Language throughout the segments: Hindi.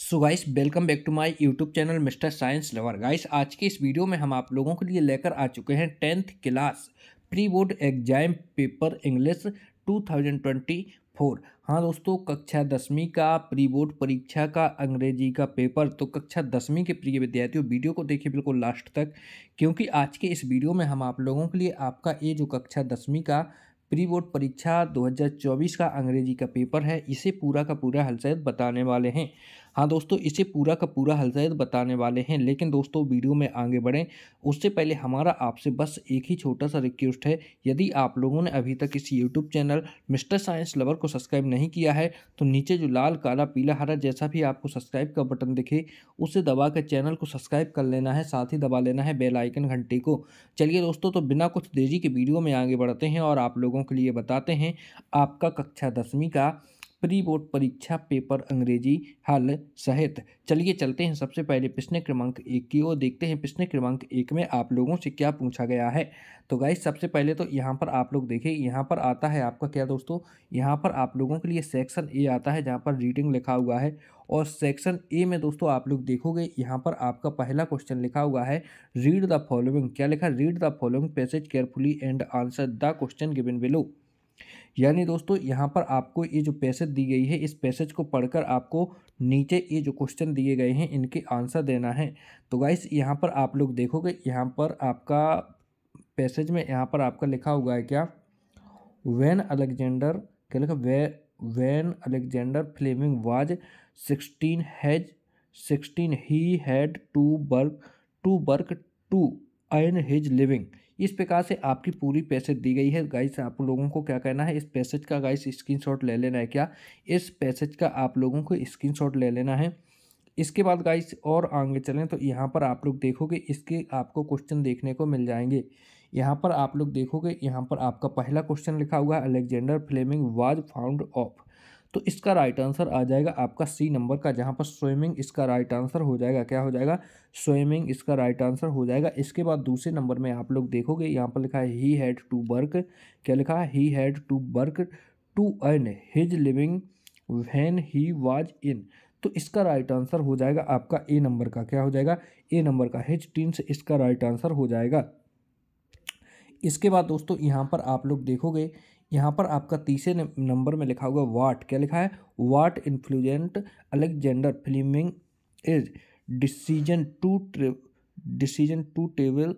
so guys welcome back to my YouTube channel mister science lover guys आज के इस वीडियो में हम आप लोगों के लिए लेकर आ चुके हैं tenth class pre board exam paper English 2024 हाँ दोस्तों कक्षा दसवीं का प्री बोर्ड परीक्षा का अंग्रेजी का पेपर तो कक्षा दसवीं के प्रिय विद्यार्थियों वीडियो को देखिए बिल्कुल लास्ट तक क्योंकि आज के इस वीडियो में हम आप लोगों के लिए आपका ये जो कक्षा दसवीं का प्री बोर्ड परीक्षा 2024 का अंग्रेजी का पेपर है इसे पूरा का पूरा हल बताने वाले हैं हाँ दोस्तों इसे पूरा का पूरा हल बताने वाले हैं लेकिन दोस्तों वीडियो में आगे बढ़ें उससे पहले हमारा आपसे बस एक ही छोटा सा रिक्वेस्ट है यदि आप लोगों ने अभी तक इस YouTube channel mister science lover को सब्सक्राइब नहीं किया है तो नीचे जो लाल काला पीला हरा जैसा भी आपको सब्सक्राइब का बटन दिखे उसे दबा कर चैनल को सब्सक्राइब कर लेना है साथ ही दबा लेना है बेलाइकन घंटे को चलिए दोस्तों तो बिना कुछ देरी के वीडियो में आगे बढ़ते हैं और आप लोगों के लिए बताते हैं आपका कक्षा दसवीं का प्री बोर्ड परीक्षा पेपर अंग्रेजी हल सहित चलिए चलते हैं सबसे पहले प्रश्न क्रमांक एक की ओर देखते हैं प्रश्न क्रमांक एक में आप लोगों से क्या पूछा गया है तो गाइस सबसे पहले तो यहाँ पर आप लोग देखें यहाँ पर आता है आपका क्या दोस्तों यहाँ पर आप लोगों के लिए सेक्शन ए आता है जहाँ पर रीडिंग लिखा हुआ है और सेक्शन ए में दोस्तों आप लोग देखोगे यहाँ पर आपका पहला क्वेश्चन लिखा हुआ है रीड द फॉलोइंग क्या लिखा read the following passage carefully and answer the question given below यानी दोस्तों यहाँ पर आपको ये जो पैसेज दी गई है इस पैसेज को पढ़कर आपको नीचे ये जो क्वेश्चन दिए गए हैं इनके आंसर देना है तो गाइस यहाँ पर आप लोग देखोगे यहाँ पर आपका पैसेज में यहाँ पर आपका लिखा हुआ है क्या वैन अलेक्जेंडर क्या लिखा वे when Alexander Fleming was sixteen has sixteen he had to work to work to earn his living इस प्रकार से आपकी पूरी पैसेज दी गई है गाइस आप लोगों को क्या कहना है इस पैसेज का गाइस स्क्रीनशॉट ले लेना है क्या इस पैसेज का आप लोगों को स्क्रीनशॉट ले लेना है इसके बाद गाइस और आगे चलें तो यहाँ पर आप लोग देखोगे इसके आपको क्वेश्चन देखने को मिल जाएंगे यहाँ पर आप लोग देखोगे यहाँ पर आपका पहला क्वेश्चन लिखा हुआ है Alexander Fleming was found of तो इसका राइट आंसर आ जाएगा आपका सी नंबर का जहाँ पर स्विमिंग इसका राइट आंसर हो जाएगा क्या हो जाएगा स्विमिंग इसका राइट आंसर हो जाएगा इसके बाद दूसरे नंबर में आप लोग देखोगे यहाँ पर लिखा है ही हैड टू वर्क क्या लिखा है he had to work to earn his living when he was in तो इसका राइट आंसर हो जाएगा आपका ए नंबर का क्या हो जाएगा ए नंबर का हिज टीन्स इसका राइट आंसर हो जाएगा इसके बाद दोस्तों यहाँ पर आप लोग देखोगे यहाँ पर आपका तीसरे नंबर में लिखा हुआ वाट क्या लिखा है वाट influential Alexander filming is decision to decision to table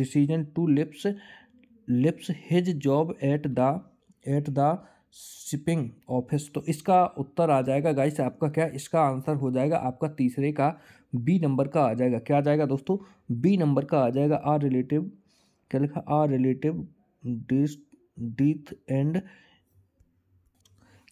decision to lips lips his job at the eight the shipping office तो इसका उत्तर आ जाएगा गाइस आपका क्या इसका आंसर हो जाएगा आपका तीसरे का बी नंबर का आ जाएगा क्या आ जाएगा दोस्तों बी नंबर का आ जाएगा आर रिलेटिव क्या लिखा our relative this death and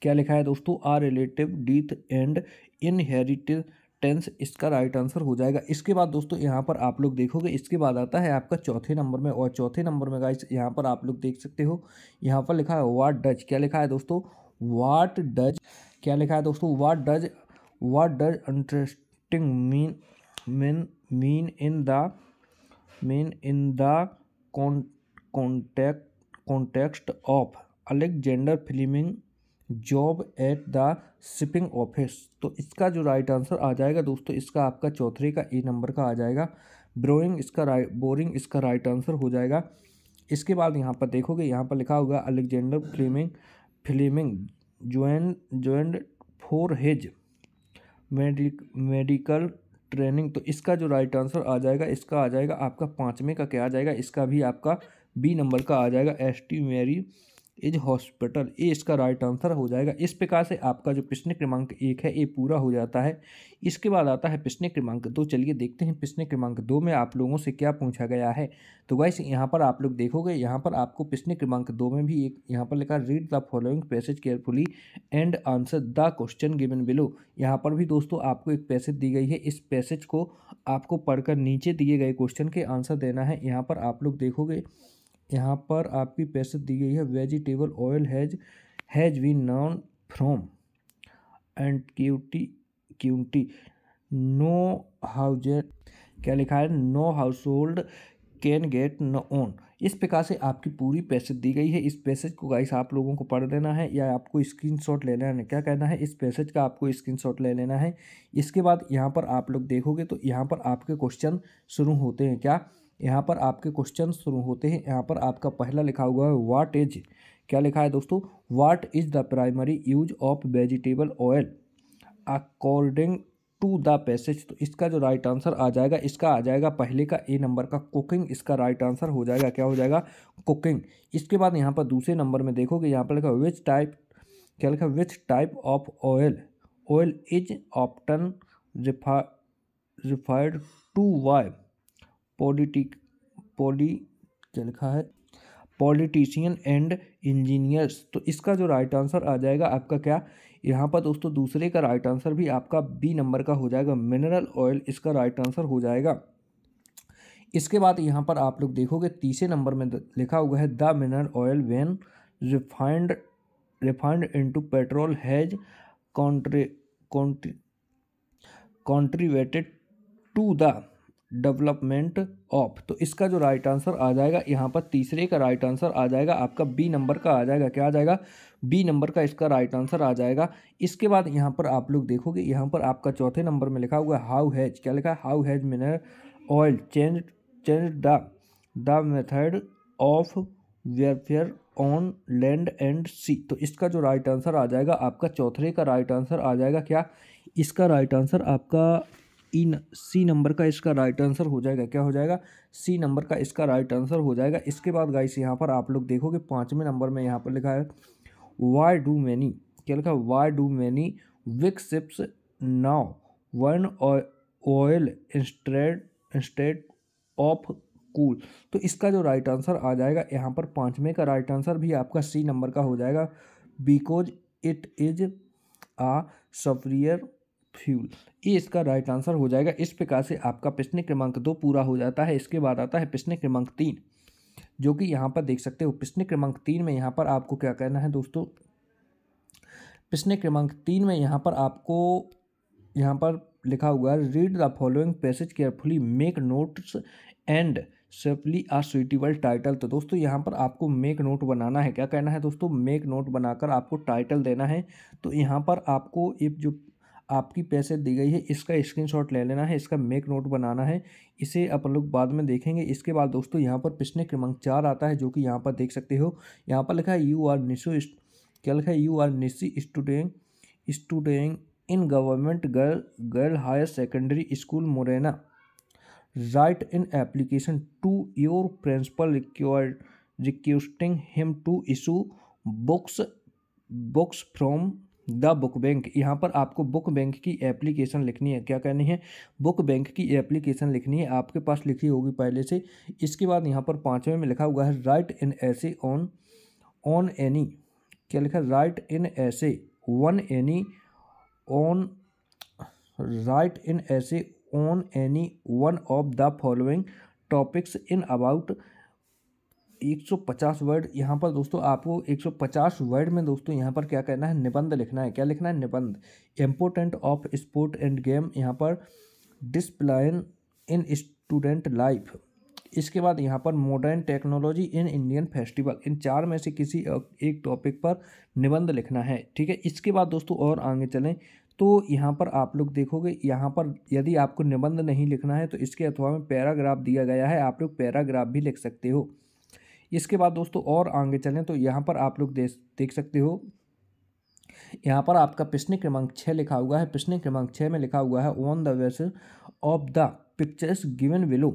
क्या लिखा है दोस्तों our relative death and inherited tense इसका राइट आंसर हो जाएगा इसके बाद दोस्तों यहाँ पर आप लोग देखोगे इसके बाद आता है आपका चौथे नंबर में और चौथे नंबर में गाइस यहाँ पर आप लोग देख सकते हो यहाँ पर लिखा है वाट डज क्या लिखा है दोस्तों वाट डज क्या लिखा है दोस्तों what does what does interesting mean mean mean in the mean in the contact context of Alexander Fleming job at the shipping office तो इसका जो राइट आंसर आ जाएगा दोस्तों इसका आपका चौथे का ए नंबर का आ जाएगा ब्रोइंग इसका राइट बोरिंग इसका राइट आंसर हो जाएगा इसके बाद यहाँ पर देखोगे यहाँ पर लिखा होगा Alexander Fleming Fleming join join for his medical training तो इसका जो राइट आंसर आ जाएगा इसका आ जाएगा आपका पाँचवें का क्या आ जाएगा इसका भी आपका बी नंबर का आ जाएगा S T Mary is hospital A इसका राइट आंसर हो जाएगा इस प्रकार से आपका जो प्रश्न क्रमांक एक है ये पूरा हो जाता है इसके बाद आता है प्रश्न क्रमांक दो चलिए देखते हैं प्रश्न क्रमांक दो में आप लोगों से क्या पूछा गया है तो वाइस यहाँ पर आप लोग देखोगे यहाँ पर आपको प्रश्न क्रमांक दो में भी एक यहाँ पर लिखा read the following passage carefully and answer the question given below यहाँ पर भी दोस्तों आपको एक पैसेज दी गई है इस पैसेज को आपको पढ़कर नीचे दिए गए क्वेश्चन के आंसर देना है यहाँ पर आप लोग देखोगे यहाँ पर आपकी पैसेज दी गई है वेजिटेबल ऑयल हैज हैज वी known from antiquity no house क्या लिखा है no household can get no own इस प्रकार से आपकी पूरी पैसेज दी गई है इस पैसेज को गाइस आप लोगों को पढ़ लेना है या आपको स्क्रीनशॉट ले लेना है क्या कहना है इस पैसेज का आपको स्क्रीनशॉट ले लेना है इसके बाद यहाँ पर आप लोग देखोगे तो यहाँ पर आपके क्वेश्चन शुरू होते हैं क्या यहाँ पर आपके क्वेश्चन शुरू होते हैं यहाँ पर आपका पहला लिखा हुआ है वाट इज क्या लिखा है दोस्तों what is the primary use of vegetable oil according to the passage तो इसका जो राइट आंसर आ जाएगा इसका आ जाएगा पहले का ए नंबर का कुकिंग इसका राइट आंसर हो जाएगा क्या हो जाएगा कुकिंग इसके बाद यहाँ पर दूसरे नंबर में देखोगे यहाँ पर लिखा विच टाइप क्या लिखा which type of oil oil is often रिफा refined to give politic poly क्या लिखा है पॉलिटिशियन एंड इंजीनियर्स तो इसका जो राइट आंसर आ जाएगा आपका क्या यहाँ पर दोस्तों दूसरे का राइट आंसर भी आपका बी नंबर का हो जाएगा मिनरल ऑयल इसका राइट आंसर हो जाएगा इसके बाद यहाँ पर आप लोग देखोगे तीसरे नंबर में लिखा हुआ है the mineral oil when refined refined into petrol has country country contributed to the development of तो इसका जो राइट आंसर आ जाएगा यहाँ पर तीसरे का राइट आंसर आ जाएगा आपका बी नंबर का आ जाएगा क्या आ जाएगा बी नंबर का इसका राइट आंसर आ जाएगा इसके बाद यहाँ पर आप लोग देखोगे यहाँ पर आपका चौथे नंबर में लिखा हुआ है हाउ हैज क्या लिखा है how has mineral oil change change the the method of warfare on land and sea तो इसका जो राइट आंसर आ जाएगा आपका चौथे का राइट आंसर आ जाएगा क्या इसका राइट आंसर आपका ई सी नंबर का इसका राइट आंसर हो जाएगा क्या हो जाएगा सी नंबर का इसका राइट आंसर हो जाएगा इसके बाद गाइस यहाँ पर आप लोग देखोगे पाँचवें नंबर में यहाँ पर लिखा है वाई डू मैनी क्या लिखा why do many big ships now on oil instead instead of coal तो इसका जो राइट आंसर आ जाएगा यहाँ पर पाँचवें का राइट आंसर भी आपका सी नंबर का हो जाएगा because it is a superior fuel ये इसका राइट आंसर हो जाएगा इस प्रकार से आपका प्रश्न क्रमांक दो पूरा हो जाता है इसके बाद आता है प्रश्न क्रमांक तीन जो कि यहाँ पर देख सकते हो प्रश्न क्रमांक तीन में यहाँ पर आपको क्या कहना है दोस्तों प्रश्न क्रमांक तीन में यहाँ पर आपको यहाँ पर लिखा हुआ है read the following passage carefully make notes and supply a suitable title तो दोस्तों यहाँ पर आपको मेक नोट बनाना है क्या कहना है दोस्तों मेक नोट बनाकर आपको टाइटल देना है तो यहाँ पर आपको ये जो आपकी पैसे दी गई है इसका स्क्रीनशॉट ले लेना है इसका मेक नोट बनाना है इसे अपन लोग बाद में देखेंगे इसके बाद दोस्तों यहाँ पर पिछले क्रमांक चार आता है जो कि यहाँ पर देख सकते हो यहाँ पर लिखा है यू आर निशु क्या लिखा है you are Nishi student student in government girl girl higher secondary school Morena write an application to your principal requesting him to issue books books from the book bank यहाँ पर आपको बुक बैंक की एप्लीकेशन लिखनी है क्या करनी है बुक बैंक की एप्लीकेशन लिखनी है आपके पास लिखी होगी पहले से इसके बाद यहाँ पर पाँचवें में लिखा हुआ है right in essay on on any क्या लिखा write in essay one any on write in essay on any one of the following topics in about 150 word यहाँ पर दोस्तों आपको 150 वर्ड में दोस्तों यहाँ पर क्या करना है निबंध लिखना है क्या लिखना है निबंध important of sport and game यहाँ पर डिसप्लाइन इन स्टूडेंट लाइफ इसके बाद यहाँ पर modern technology in Indian festival इन चार में से किसी एक टॉपिक पर निबंध लिखना है ठीक है इसके बाद दोस्तों और आगे चलें तो यहाँ पर आप लोग देखोगे यहाँ पर यदि आपको निबंध नहीं लिखना है तो इसके अथवा में पैराग्राफ दिया गया है आप लोग पैराग्राफ भी लिख सकते हो इसके बाद दोस्तों और आगे चलें तो यहाँ पर आप लोग देख सकते हो यहाँ पर आपका प्रश्न क्रमांक छः लिखा हुआ है प्रश्न क्रमांक छः में लिखा हुआ है on the basis of the pictures given below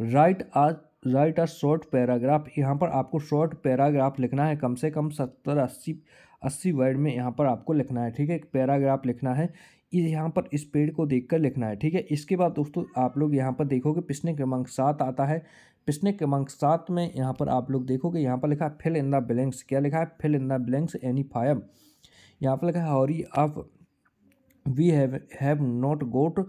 write a write a short paragraph यहाँ पर आपको शॉर्ट पैराग्राफ लिखना है कम से कम सत्तर अस्सी अस्सी वर्ड में यहाँ पर आपको लिखना है ठीक है एक पैराग्राफ लिखना है यहाँ पर इस पेड़ को देखकर लिखना है ठीक है इसके बाद दोस्तों आप लोग यहाँ पर देखोगे प्रश्न क्रमांक सात आता है पिछले क्रमांक सात में यहाँ पर आप लोग देखोगे यहाँ पर लिखा है फिल इन द ब्लैंक्स क्या लिखा है fill in the blanks any five यहाँ पर लिखा है hurry up we have have not got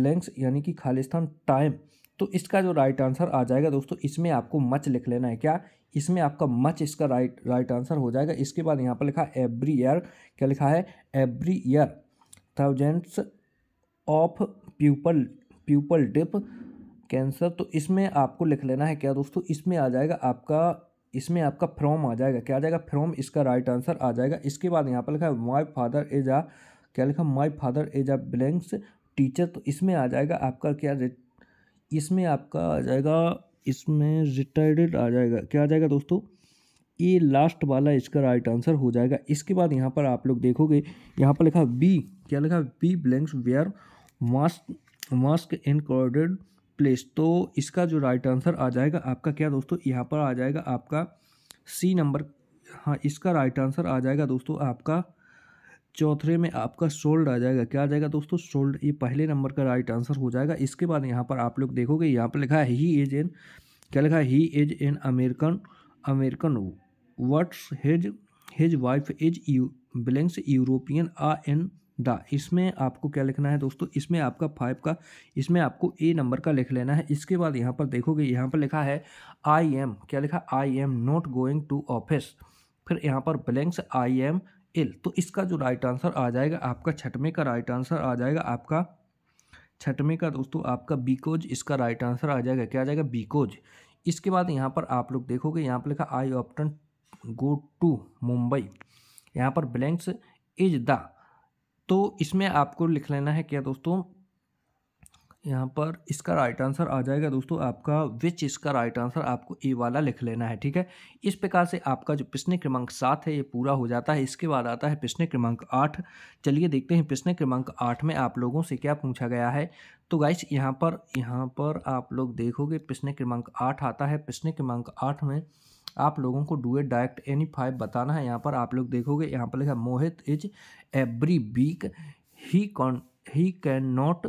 blanks यानी कि खालिस्तान टाइम तो इसका जो राइट आंसर आ जाएगा दोस्तों इसमें आपको मच लिख लेना है क्या इसमें आपका मच इसका राइट राइट आंसर हो जाएगा इसके बाद यहाँ पर लिखा एवरी ईयर क्या लिखा है every year thousands of people people die cancer तो इसमें आपको लिख लेना है क्या दोस्तों इसमें आ जाएगा आपका इसमें आपका फ्रॉम आ जाएगा क्या आ जाएगा फ्रॉम इसका राइट आंसर आ जाएगा इसके बाद यहाँ पर लिखा है माई फादर इज आ क्या लिखा my father is a blanks teacher तो इसमें आ जाएगा आपका क्या इसमें आपका आ जाएगा इसमें रिटायर्ड आ जाएगा क्या आ जाएगा दोस्तों ये लास्ट वाला इसका राइट आंसर हो जाएगा इसके बाद यहाँ पर आप लोग देखोगे यहाँ पर लिखा बी क्या लिखा B blanks wear mask mask and place तो इसका जो राइट आंसर आ जाएगा आपका क्या दोस्तों यहाँ पर आ जाएगा आपका सी नंबर हाँ इसका राइट आंसर आ जाएगा दोस्तों आपका चौथे में आपका सोल्ड आ जाएगा क्या आ जाएगा दोस्तों सोल्ड ये पहले नंबर का राइट आंसर हो जाएगा इसके बाद यहाँ पर आप लोग देखोगे यहाँ पर लिखा है ही इज एन क्या लिखा है he is an American American what's his his wife is you belongs European a an the इसमें आपको क्या लिखना है दोस्तों इसमें आपका फाइव का इसमें आपको ए नंबर का लिख लेना है इसके बाद यहाँ पर देखोगे यहाँ पर लिखा है आई एम क्या लिखा I am not going to office फिर यहाँ पर ब्लैंक्स आई एम एल तो इसका जो राइट आंसर आ जाएगा आपका छठवें का राइट आंसर आ जाएगा आपका छठवें का दोस्तों आपका बीकोज इसका राइट आंसर आ जाएगा क्या आ जाएगा बीकोज इसके बाद यहाँ पर आप लोग देखोगे यहाँ पर लिखा आई ऑप्टन गो टू मुंबई यहाँ पर ब्लैंक्स इज द तो इसमें आपको लिख लेना है क्या दोस्तों यहाँ पर इसका राइट आंसर आ जाएगा दोस्तों आपका विच इसका राइट आंसर आपको ए वाला लिख लेना है ठीक है इस प्रकार से आपका जो पिछले क्रमांक सात है ये पूरा हो जाता है इसके बाद आता है पिछले क्रमांक आठ चलिए देखते हैं पिछले क्रमांक आठ में आप लोगों से क्या पूछा गया है तो गाइस यहाँ पर यहाँ पर आप लोग देखोगे पिछले क्रमांक आठ आता है पिछले क्रमांक आठ में आप लोगों को डुएट डायरेक्ट एनी फाइव बताना है यहाँ पर आप लोग देखोगे यहाँ पर लिखा Mohit is very weak he can he can not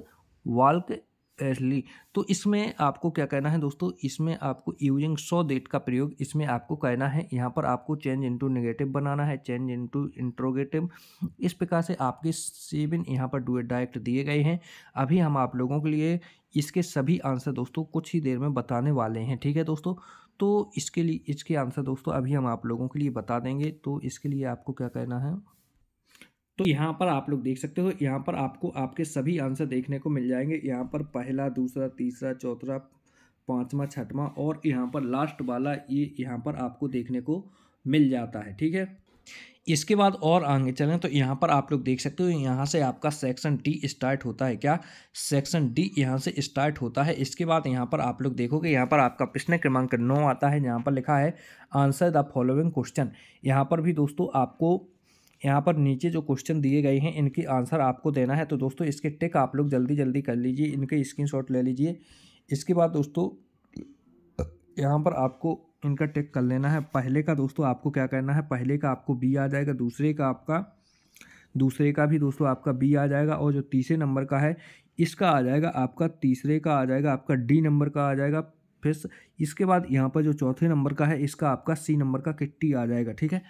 walk easily तो इसमें आपको क्या कहना है दोस्तों इसमें आपको यूजिंग सो डेट का प्रयोग इसमें आपको कहना है यहाँ पर आपको चेंज इनटू नेगेटिव बनाना है चेंज इनटू इंट्रोगेटिव इस प्रकार से आपके सेवन यहाँ पर डुएट डायरेक्ट दिए गए हैं अभी हम आप लोगों के लिए इसके सभी आंसर दोस्तों कुछ ही देर में बताने वाले हैं ठीक है दोस्तों तो इसके लिए इसके आंसर दोस्तों अभी हम आप लोगों के लिए बता देंगे तो इसके लिए आपको क्या कहना है तो यहाँ पर आप लोग देख सकते हो यहाँ पर आपको आपके सभी आंसर देखने को मिल जाएंगे यहाँ पर पहला दूसरा तीसरा चौथा पाँचवा छठवा और यहाँ पर लास्ट वाला ये यहाँ पर आपको देखने को मिल जाता है ठीक है इसके बाद और आगे चलें तो यहाँ पर आप लोग देख सकते हो यहाँ से आपका सेक्शन डी स्टार्ट होता है क्या सेक्शन डी यहाँ से स्टार्ट होता है इसके बाद यहाँ पर आप लोग देखोगे यहाँ पर आपका प्रश्न क्रमांक नौ आता है यहाँ पर लिखा है आंसर द फॉलोइंग क्वेश्चन यहाँ पर भी दोस्तों आपको यहाँ पर नीचे जो क्वेश्चन दिए गए हैं इनकी आंसर आपको देना है तो दोस्तों इसके टिक आप लोग जल्दी जल्दी कर लीजिए इनके स्क्रीन ले लीजिए इसके बाद दोस्तों यहाँ पर आपको इनका टिक कर लेना है पहले का दोस्तों आपको क्या करना है पहले का आपको बी आ जाएगा दूसरे का आपका दूसरे का भी दोस्तों आपका बी आ जाएगा और जो तीसरे नंबर का है इसका आ जाएगा आपका तीसरे का आ जाएगा आपका डी नंबर का आ जाएगा फिर इसके बाद यहाँ पर जो चौथे नंबर का है इसका आपका सी नंबर का किट्टी आ जाएगा ठीक है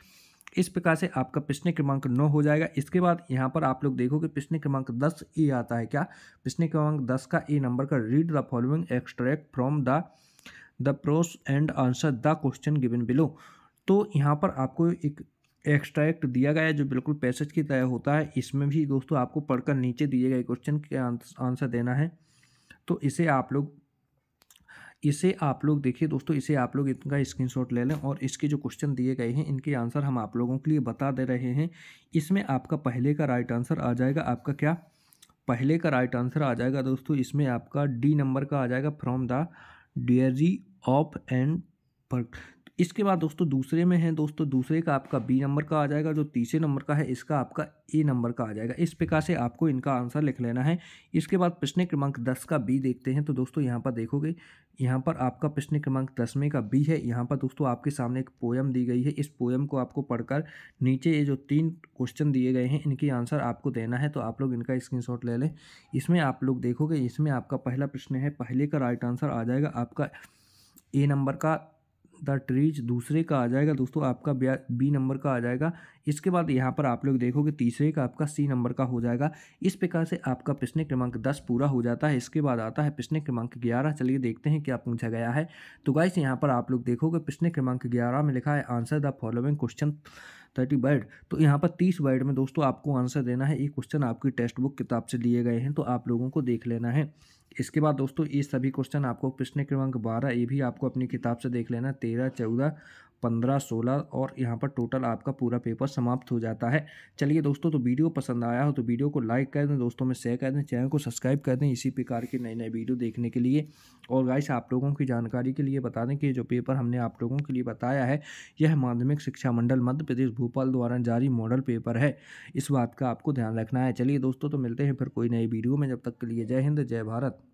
इस प्रकार से आपका प्रश्न क्रमांक नौ हो जाएगा इसके बाद यहाँ पर आप लोग देखो कि प्रश्न क्रमांक दस ए आता है क्या प्रश्न क्रमांक दस का ए नंबर का read the following extract from the the prose and answer the question given below तो यहाँ पर आपको एक एक्सट्रैक्ट दिया गया है जो बिल्कुल पैसेज की तरह होता है इसमें भी दोस्तों आपको पढ़कर नीचे दिए गए क्वेश्चन के आंसर देना है तो इसे आप लोग इसे आप लोग देखिए दोस्तों इसे आप लोग इनका स्क्रीनशॉट ले लें और इसके जो क्वेश्चन दिए गए हैं इनके आंसर हम आप लोगों के लिए बता दे रहे हैं इसमें आपका पहले का राइट आंसर आ जाएगा आपका क्या पहले का राइट आंसर आ जाएगा दोस्तों इसमें आपका डी नंबर का आ जाएगा from the diary of and इसके बाद दोस्तों दूसरे में है दोस्तों दूसरे का आपका बी नंबर का आ जाएगा जो तीसरे नंबर का है इसका आपका ए नंबर का आ जाएगा इस प्रकार से आपको इनका आंसर लिख लेना है इसके बाद प्रश्न क्रमांक दस का बी देखते हैं तो दोस्तों यहाँ पर देखोगे यहाँ पर आपका प्रश्न क्रमांक दसवें का बी है यहाँ पर दोस्तों आपके सामने एक पोयम दी गई है इस पोयम को आपको पढ़कर नीचे ये जो तीन क्वेश्चन दिए गए हैं इनके आंसर आपको देना है तो आप लोग इनका स्क्रीनशॉट ले लें इसमें आप लोग देखोगे इसमें आपका पहला प्रश्न है पहले का राइट आंसर आ जाएगा आपका ए नंबर का द ट्रीज दूसरे का आ जाएगा दोस्तों आपका बी नंबर का आ जाएगा इसके बाद यहाँ पर आप लोग देखोगे तीसरे का आपका सी नंबर का हो जाएगा इस प्रकार से आपका प्रश्न क्रमांक दस पूरा हो जाता है इसके बाद आता है प्रश्न क्रमांक ग्यारह चलिए देखते हैं क्या पूछा गया है तो गाइस यहाँ पर आप लोग देखोगे प्रश्न क्रमांक ग्यारह में लिखा है answer the following question thirty word तो यहाँ पर तीस वर्ड में दोस्तों आपको आंसर देना है ये क्वेश्चन आपकी टेक्स्ट बुक किताब से लिए गए हैं तो आप लोगों को देख लेना है इसके बाद दोस्तों ये सभी क्वेश्चन आपको प्रश्न क्रमांक बारह ये भी आपको अपनी किताब से देख लेना तेरह चौदह पंद्रह सोलह और यहाँ पर टोटल आपका पूरा पेपर समाप्त हो जाता है चलिए दोस्तों तो वीडियो पसंद आया हो तो वीडियो को लाइक कर दें दोस्तों में शेयर कर दें चैनल को सब्सक्राइब कर दें इसी प्रकार के नए नए वीडियो देखने के लिए और गाइस आप लोगों की जानकारी के लिए बता दें कि जो पेपर हमने आप लोगों के लिए बताया है यह माध्यमिक शिक्षा मंडल मध्य प्रदेश भोपाल द्वारा जारी मॉडल पेपर है इस बात का आपको ध्यान रखना है चलिए दोस्तों तो मिलते हैं फिर कोई नई वीडियो में जब तक के लिए जय हिंद जय भारत